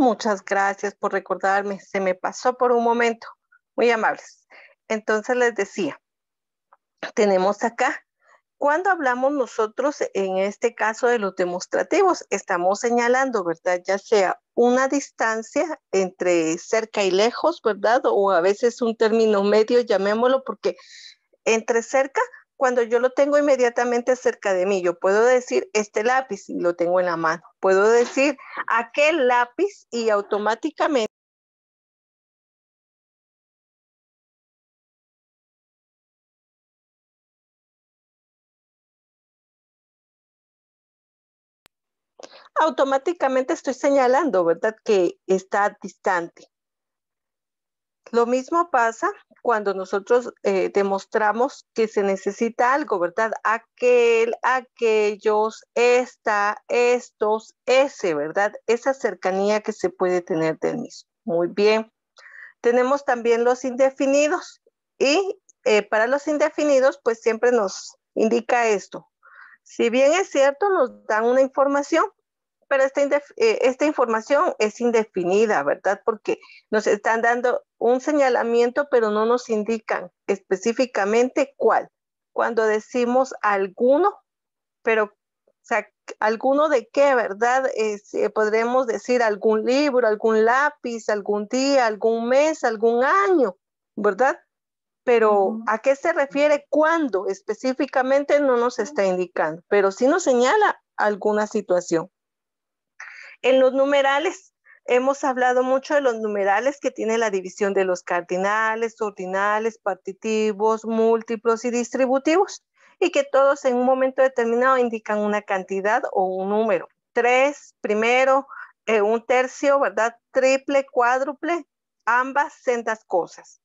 Muchas gracias por recordarme, se me pasó por un momento. Muy amables. Entonces les decía, tenemos acá, cuando hablamos nosotros en este caso de los demostrativos, estamos señalando, ¿verdad? Ya sea una distancia entre cerca y lejos, ¿verdad? O a veces un término medio, llamémoslo, porque entre cerca cuando yo lo tengo inmediatamente cerca de mí, yo puedo decir este lápiz y lo tengo en la mano. Puedo decir aquel lápiz y automáticamente automáticamente estoy señalando, ¿verdad? Que está distante. Lo mismo pasa cuando nosotros eh, demostramos que se necesita algo, ¿verdad? Aquel, aquellos, esta, estos, ese, ¿verdad? Esa cercanía que se puede tener del mismo. Muy bien. Tenemos también los indefinidos y eh, para los indefinidos, pues siempre nos indica esto. Si bien es cierto, nos dan una información, pero eh, esta, información es indefinida, ¿verdad? Porque nos están dando un señalamiento, pero no nos indican específicamente cuál. Cuando decimos alguno, pero, o sea, alguno de qué, ¿verdad? Eh, podremos decir algún libro, algún lápiz, algún día, algún mes, algún año, ¿verdad? Pero a qué se refiere, cuándo específicamente no nos está indicando, pero sí nos señala alguna situación. En los numerales, hemos hablado mucho de los numerales que tiene la división de los cardinales, ordinales, partitivos, múltiplos y distributivos, y que todos en un momento determinado indican una cantidad o un número. Tres, primero, eh, un tercio, ¿verdad? Triple, cuádruple, ambas sendas cosas.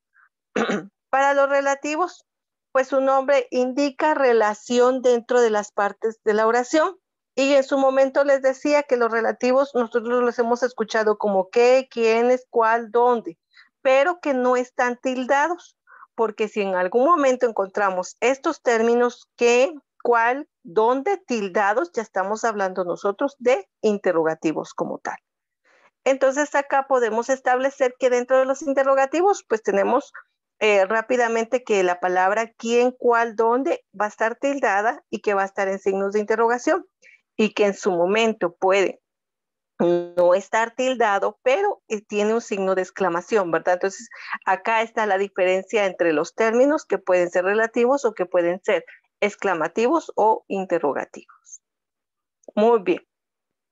Para los relativos, pues su nombre indica relación dentro de las partes de la oración y en su momento les decía que los relativos nosotros los hemos escuchado como qué, quién es, cuál, dónde, pero que no están tildados, porque si en algún momento encontramos estos términos qué, cuál, dónde tildados, ya estamos hablando nosotros de interrogativos como tal. Entonces acá podemos establecer que dentro de los interrogativos pues tenemos eh, rápidamente que la palabra quién, cuál, dónde va a estar tildada y que va a estar en signos de interrogación y que en su momento puede no estar tildado, pero eh, tiene un signo de exclamación, ¿verdad? Entonces, acá está la diferencia entre los términos que pueden ser relativos o que pueden ser exclamativos o interrogativos. Muy bien.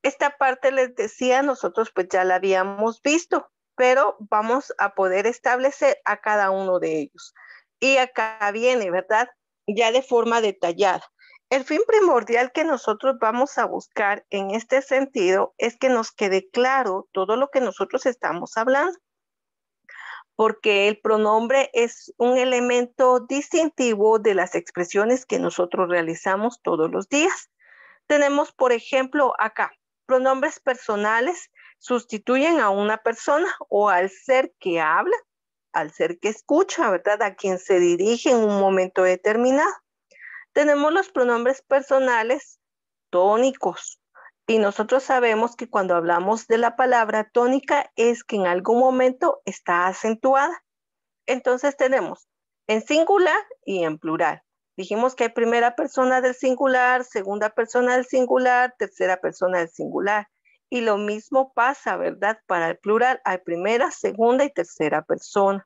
Esta parte les decía, nosotros pues ya la habíamos visto, pero vamos a poder establecer a cada uno de ellos. Y acá viene, ¿verdad? Ya de forma detallada. El fin primordial que nosotros vamos a buscar en este sentido es que nos quede claro todo lo que nosotros estamos hablando, porque el pronombre es un elemento distintivo de las expresiones que nosotros realizamos todos los días. Tenemos, por ejemplo, acá, pronombres personales sustituyen a una persona o al ser que habla, al ser que escucha, ¿verdad? A quien se dirige en un momento determinado tenemos los pronombres personales tónicos. Y nosotros sabemos que cuando hablamos de la palabra tónica es que en algún momento está acentuada. Entonces tenemos en singular y en plural. Dijimos que hay primera persona del singular, segunda persona del singular, tercera persona del singular. Y lo mismo pasa, ¿verdad? Para el plural hay primera, segunda y tercera persona.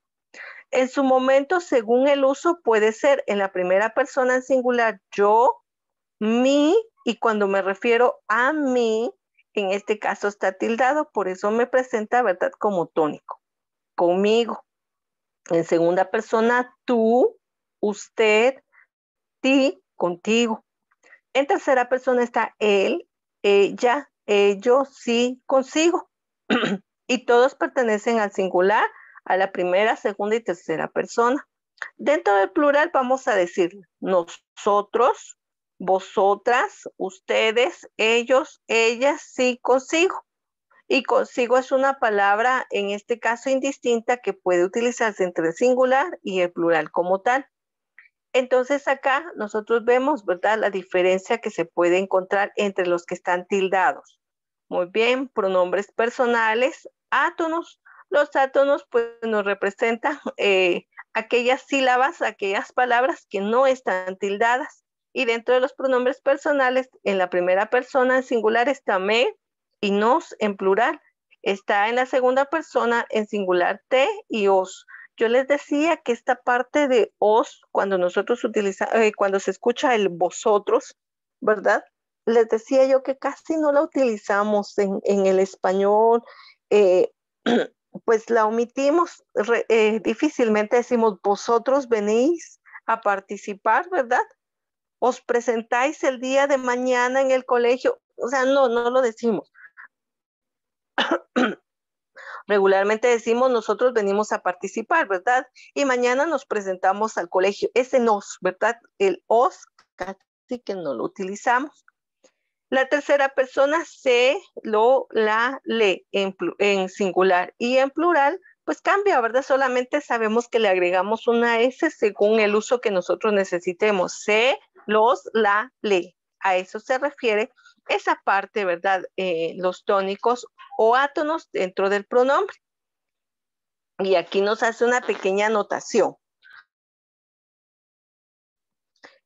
En su momento, según el uso, puede ser en la primera persona en singular yo, mí, y cuando me refiero a mí, en este caso está tildado, por eso me presenta, ¿verdad?, como tónico, conmigo. En segunda persona, tú, usted, ti, contigo. En tercera persona está él, ella, ellos, sí, consigo. y todos pertenecen al singular a la primera, segunda y tercera persona. Dentro del plural vamos a decir nosotros, vosotras, ustedes, ellos, ellas, sí, consigo. Y consigo es una palabra, en este caso, indistinta que puede utilizarse entre el singular y el plural como tal. Entonces acá nosotros vemos, ¿verdad?, la diferencia que se puede encontrar entre los que están tildados. Muy bien, pronombres personales, átonos, los átonos pues nos representan eh, aquellas sílabas, aquellas palabras que no están tildadas. Y dentro de los pronombres personales, en la primera persona en singular está me y nos en plural. Está en la segunda persona en singular te y os. Yo les decía que esta parte de os, cuando nosotros utilizamos, eh, cuando se escucha el vosotros, ¿verdad? Les decía yo que casi no la utilizamos en, el español eh, pues la omitimos, eh, difícilmente decimos, vosotros venís a participar, ¿verdad? Os presentáis el día de mañana en el colegio, o sea, no, no lo decimos. Regularmente decimos, nosotros venimos a participar, ¿verdad? Y mañana nos presentamos al colegio, ese nos, ¿verdad? El os casi que no lo utilizamos. La tercera persona se, lo, la, le en, singular y en plural, pues cambia, ¿verdad? Solamente sabemos que le agregamos una S según el uso que nosotros necesitemos. Se, los, la, le. A eso se refiere esa parte, ¿verdad? Eh, los tónicos o átonos dentro del pronombre. Y aquí nos hace una pequeña anotación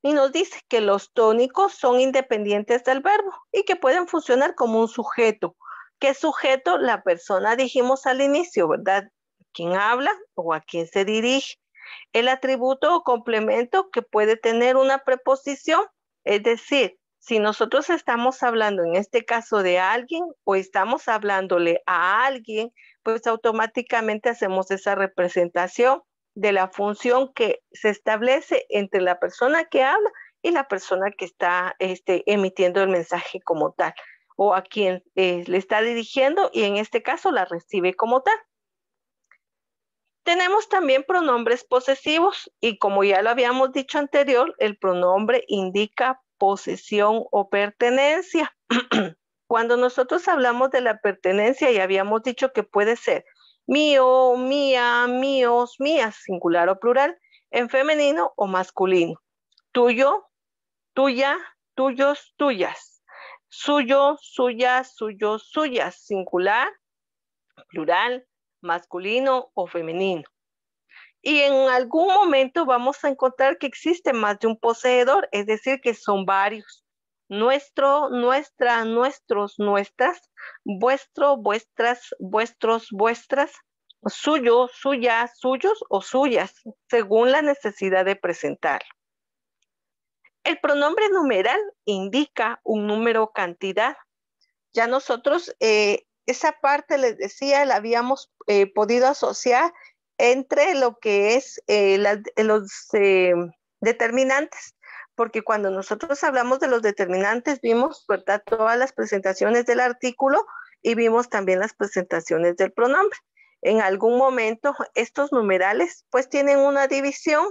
y nos dice que los tónicos son independientes del verbo y que pueden funcionar como un sujeto. ¿Qué sujeto? La persona dijimos al inicio, ¿verdad? ¿Quién habla o a quién se dirige? El atributo o complemento que puede tener una preposición, es decir, si nosotros estamos hablando en este caso de alguien o estamos hablándole a alguien, pues automáticamente hacemos esa representación de la función que se establece entre la persona que habla y la persona que está este, emitiendo el mensaje como tal o a quien eh, le está dirigiendo y en este caso la recibe como tal. Tenemos también pronombres posesivos y como ya lo habíamos dicho anterior, el pronombre indica posesión o pertenencia. Cuando nosotros hablamos de la pertenencia, ya habíamos dicho que puede ser mío, mía, míos, mías, singular o plural, en femenino o masculino. Tuyo, tuya, tuyos, tuyas. Suyo, suya, suyo, suyas, singular, plural, masculino o femenino. Y en algún momento vamos a encontrar que existe más de un poseedor, es decir, que son varios nuestro, nuestra, nuestros, nuestras, vuestro, vuestras, vuestros, vuestras, suyo, suya, suyos o suyas, según la necesidad de presentar. El pronombre numeral indica un número cantidad. Ya nosotros eh, esa parte, les decía, la habíamos eh, podido asociar entre lo que es eh, los determinantes porque cuando nosotros hablamos de los determinantes, vimos ¿verdad? todas las presentaciones del artículo y vimos también las presentaciones del pronombre. En algún momento, estos numerales pues tienen una división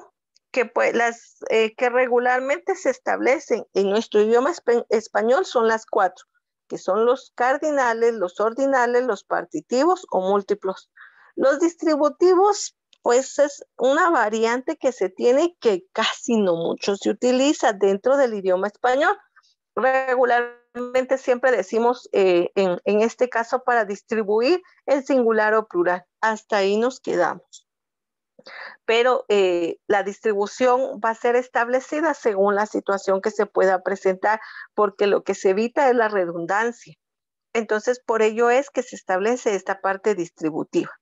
que, pues, las, eh, que regularmente se establecen en nuestro idioma español son las cuatro, que son los cardinales, los ordinales, los partitivos o múltiplos. Los distributivos pues es una variante que se tiene que casi no mucho se utiliza dentro del idioma español. Regularmente siempre decimos, eh, en, este caso, para distribuir el singular o plural. Hasta ahí nos quedamos pero eh, la distribución va a ser establecida según la situación que se pueda presentar, porque lo que se evita es la redundancia. Entonces, por ello es que se establece esta parte distributiva.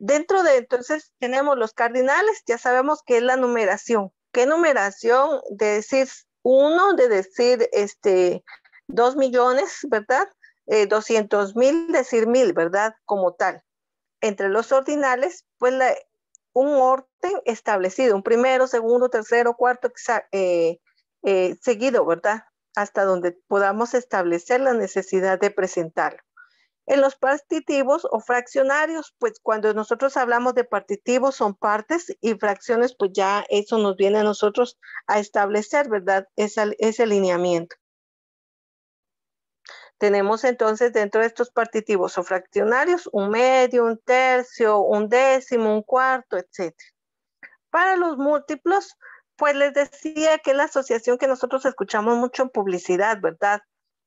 Dentro de entonces tenemos los cardinales, ya sabemos que es la numeración. ¿Qué numeración de decir uno, de decir este dos millones, verdad? Eh, doscientos mil, decir mil, ¿verdad? Como tal. Entre los ordinales, pues un orden establecido, un primero, segundo, tercero, cuarto, eh, eh, seguido, ¿verdad? Hasta donde podamos establecer la necesidad de presentarlo en los partitivos o fraccionarios, pues cuando nosotros hablamos de partitivos son partes y fracciones, pues ya eso nos viene a nosotros a establecer, ¿verdad? Ese, alineamiento. lineamiento. Tenemos entonces dentro de estos partitivos o fraccionarios un medio, un tercio, un décimo, un cuarto, etc. Para los múltiplos, pues les decía que la asociación que nosotros escuchamos mucho en publicidad, ¿verdad?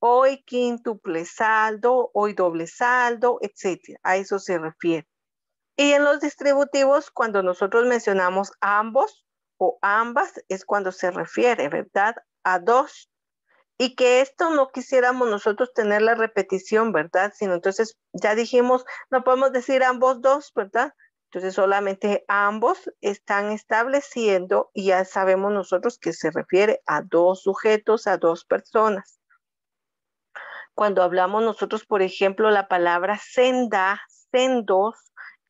hoy quíntuple saldo, hoy doble saldo, etcétera. A eso se refiere. Y en los distributivos, cuando nosotros mencionamos ambos o ambas, es cuando se refiere, ¿verdad? A dos. Y que esto no quisiéramos nosotros tener la repetición, ¿verdad? Sino entonces ya dijimos, no podemos decir ambos dos, ¿verdad? Entonces solamente ambos están estableciendo y ya sabemos nosotros que se refiere a dos sujetos, a dos personas. Cuando hablamos nosotros, por ejemplo, la palabra senda, sendos,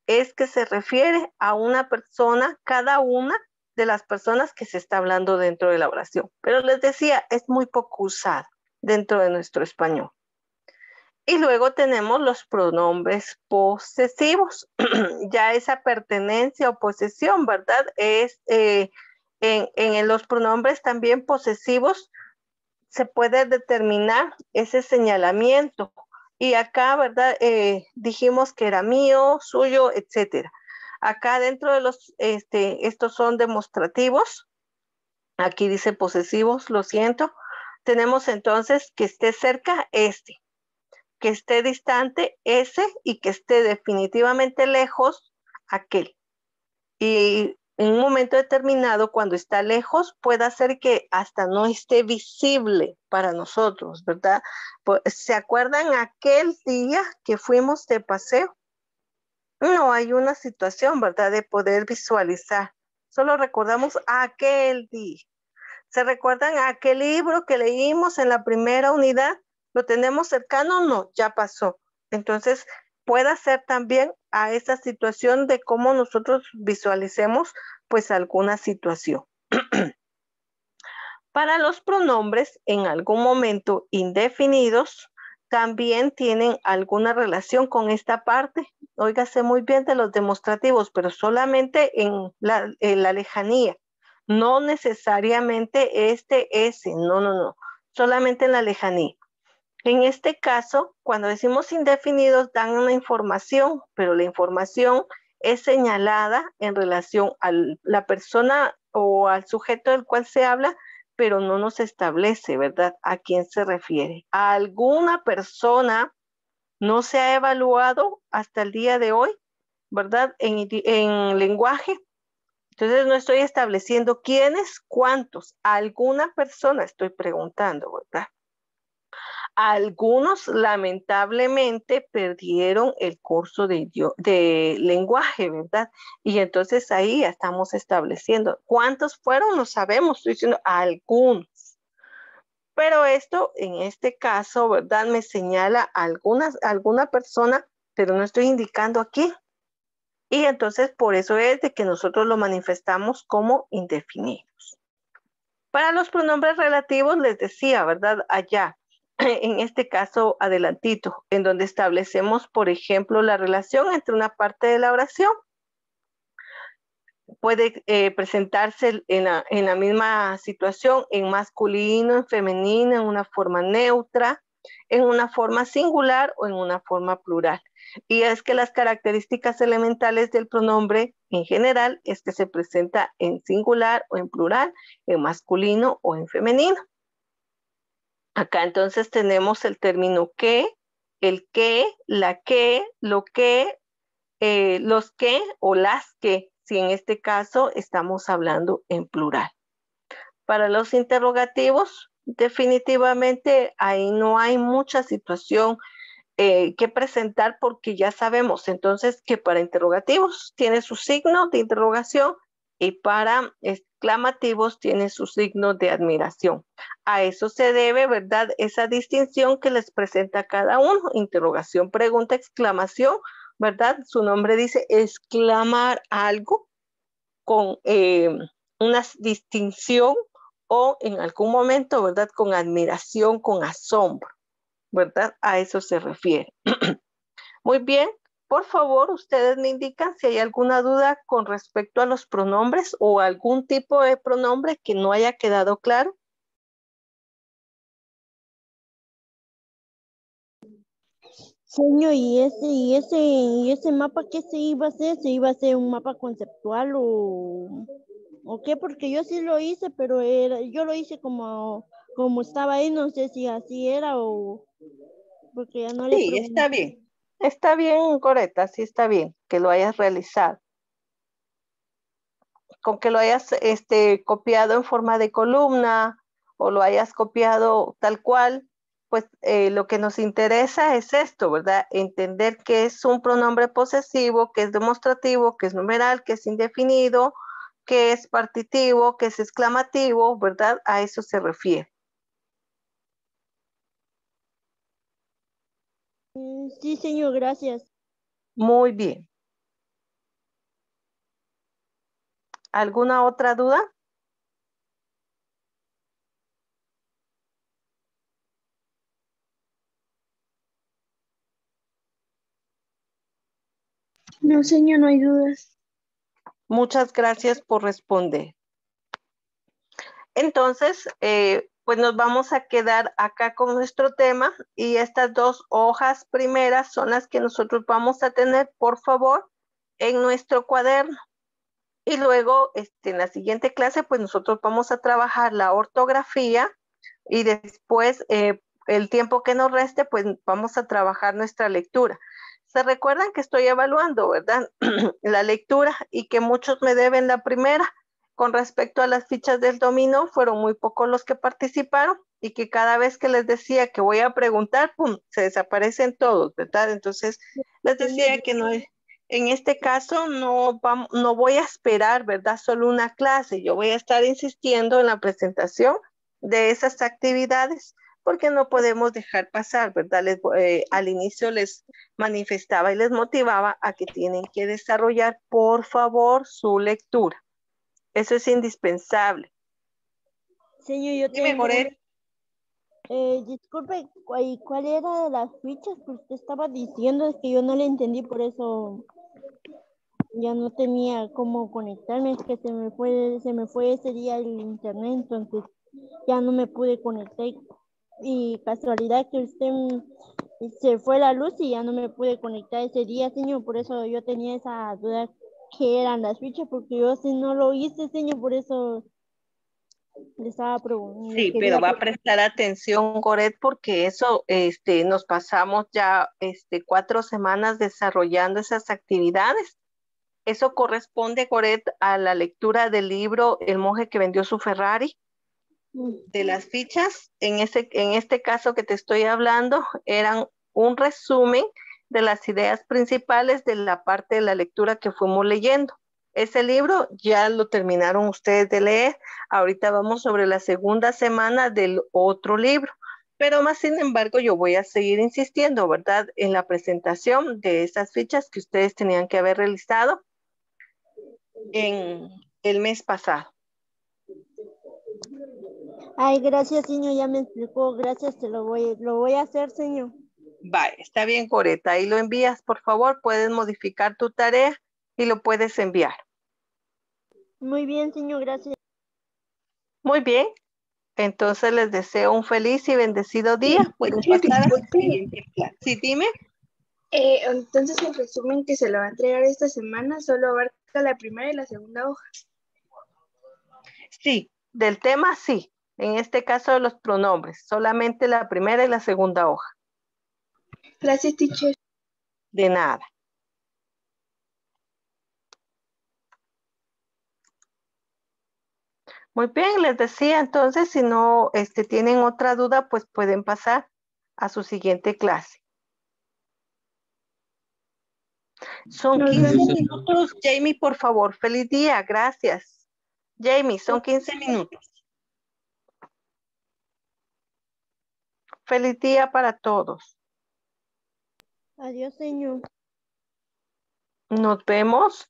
es que se refiere a una persona, cada una de las personas que se está hablando dentro de la oración. Pero les decía, es muy poco usado dentro de nuestro español. Y luego tenemos los pronombres posesivos. ya esa pertenencia o posesión, ¿verdad? Es eh, en los pronombres también posesivos se puede determinar ese señalamiento. Y acá, ¿verdad? Eh, dijimos que era mío, suyo, etcétera. Acá dentro de los, este, estos son demostrativos. Aquí dice posesivos, lo siento. Tenemos entonces que esté cerca este, que esté distante ese y que esté definitivamente lejos aquel. Y en un momento determinado, cuando está lejos, puede hacer que hasta no esté visible para nosotros, ¿verdad? Pues, ¿Se acuerdan aquel día que fuimos de paseo? No hay una situación, ¿verdad?, de poder visualizar. Solo recordamos aquel día. ¿Se recuerdan aquel libro que leímos en la primera unidad? ¿Lo tenemos cercano? o No, ya pasó. Entonces, puede ser también a esa situación de cómo nosotros visualicemos pues alguna situación. Para los pronombres en algún momento indefinidos, también tienen alguna relación con esta parte. Óigase muy bien de los demostrativos, pero solamente en la, en la lejanía. No necesariamente este, ese, no, no, no. Solamente en la lejanía. En este caso, cuando decimos indefinidos, dan una información, pero la información es señalada en relación a la persona o al sujeto del cual se habla, pero no nos establece, ¿verdad?, a quién se refiere. ¿A alguna persona no se ha evaluado hasta el día de hoy, ¿verdad?, en, lenguaje. Entonces no estoy estableciendo quiénes, cuántos, a alguna persona estoy preguntando, ¿verdad? Algunos lamentablemente perdieron el curso de, de lenguaje, ¿verdad? Y entonces ahí estamos estableciendo. ¿Cuántos fueron? No sabemos, estoy diciendo algunos. Pero esto, en este caso, ¿verdad? Me señala algunas, alguna persona, pero no estoy indicando aquí. Y entonces por eso es de que nosotros lo manifestamos como indefinidos. Para los pronombres relativos les decía, ¿verdad? Allá. en este caso adelantito, en donde establecemos, por ejemplo, la relación entre una parte de la oración. Puede eh, presentarse en en la misma situación en masculino, en femenino, en una forma neutra, en una forma singular o en una forma plural. Y es que las características elementales del pronombre en general es que se presenta en singular o en plural, en masculino o en femenino. Acá entonces tenemos el término que, el que, la que, lo que, eh, los que o las que, si en este caso estamos hablando en plural. Para los interrogativos, definitivamente ahí no hay mucha situación eh, que presentar porque ya sabemos entonces que para interrogativos tiene su signo de interrogación y para este, exclamativos tienen su signo de admiración. A eso se debe, ¿verdad? Esa distinción que les presenta cada uno. Interrogación, pregunta, exclamación, ¿verdad? Su nombre dice exclamar algo con eh, una distinción o en algún momento, ¿verdad? Con admiración, con asombro, ¿verdad? A eso se refiere. Muy bien, por favor, ustedes me indican si hay alguna duda con respecto a los pronombres o algún tipo de pronombre que no haya quedado claro. Señor, ¿y ese, y ese, ese mapa qué se iba a hacer? ¿Se iba a hacer un mapa conceptual o, o qué? Porque yo sí lo hice, pero era, yo lo hice como, como estaba ahí, no sé si así era o porque ya no le Sí, está bien. Está bien, Coreta, sí está bien que lo hayas realizado. Con que lo hayas este, copiado en forma de columna o lo hayas copiado tal cual, pues eh, lo que nos interesa es esto, ¿verdad? Entender qué es un pronombre posesivo, que es demostrativo, que es numeral, que es indefinido, que es partitivo, que es exclamativo, ¿verdad? A eso se refiere. Mm, sí, señor, gracias. Muy bien. ¿Alguna otra duda? No, señor, no hay dudas. Muchas gracias por responder. Entonces, eh, pues nos vamos a quedar acá con nuestro tema y estas dos hojas primeras son las que nosotros vamos a tener, por favor, en nuestro cuaderno. Y luego, este, en la siguiente clase, pues nosotros vamos a trabajar la ortografía y después, eh, el tiempo que nos reste, pues vamos a trabajar nuestra lectura. Se recuerdan que estoy evaluando, ¿verdad? la lectura y que muchos me deben la primera con respecto a las fichas del dominó, fueron muy pocos los que participaron y que cada vez que les decía que voy a preguntar, se desaparecen todos, ¿verdad? Entonces, les decía que no, en este caso no, no voy a esperar, ¿verdad? Solo una clase, yo voy a estar insistiendo en la presentación de esas actividades porque no podemos dejar pasar, ¿verdad? Les, eh, al inicio les manifestaba y les motivaba a que tienen que desarrollar, por favor, su lectura. Eso es indispensable. Señor, yo te tengo... Eh, disculpe, ¿cuál era de las fichas? que usted estaba diciendo es que yo no le entendí, por eso ya no tenía cómo conectarme, es que se me fue, se me fue ese día el internet, entonces ya no me pude conectar. Y casualidad que usted mm, se fue la luz y ya no me pude conectar ese día, señor, por eso yo tenía esa duda qué eran las fichas, porque yo si no lo hice, señor, por eso le estaba preguntando. Sí, pero va a prestar atención, Coret, porque eso, este, nos pasamos ya este, cuatro semanas desarrollando esas actividades. Eso corresponde, Coret, a la lectura del libro El monje que vendió su Ferrari de las fichas, en, ese, en este caso que te estoy hablando, eran un resumen de las ideas principales de la parte de la lectura que fuimos leyendo. Ese libro ya lo terminaron ustedes de leer. Ahorita vamos sobre la segunda semana del otro libro. Pero más sin embargo, yo voy a seguir insistiendo, ¿verdad?, en la presentación de esas fichas que ustedes tenían que haber realizado en el mes pasado. Ay, gracias, señor, ya me explicó. Gracias, te lo voy, lo voy a hacer, señor. Vale, está bien, Coreta. Ahí lo envías, por favor. Puedes modificar tu tarea y lo puedes enviar. Muy bien, señor, gracias. Muy bien. Entonces les deseo un feliz y bendecido día. Sí, dime. Eh, entonces el resumen que se lo va a entregar esta semana solo abarca la primera y la segunda hoja. Sí, del tema sí. En este caso de los pronombres, solamente la primera y la segunda hoja. Gracias, teacher. De nada. Muy bien, les decía entonces, si no este, tienen otra duda, pues pueden pasar a su siguiente clase. Son 15 minutos, Jamie, por favor. Feliz día, gracias. Jamie, son 15 minutos. Feliz día para todos. Adiós, Señor. Nos vemos.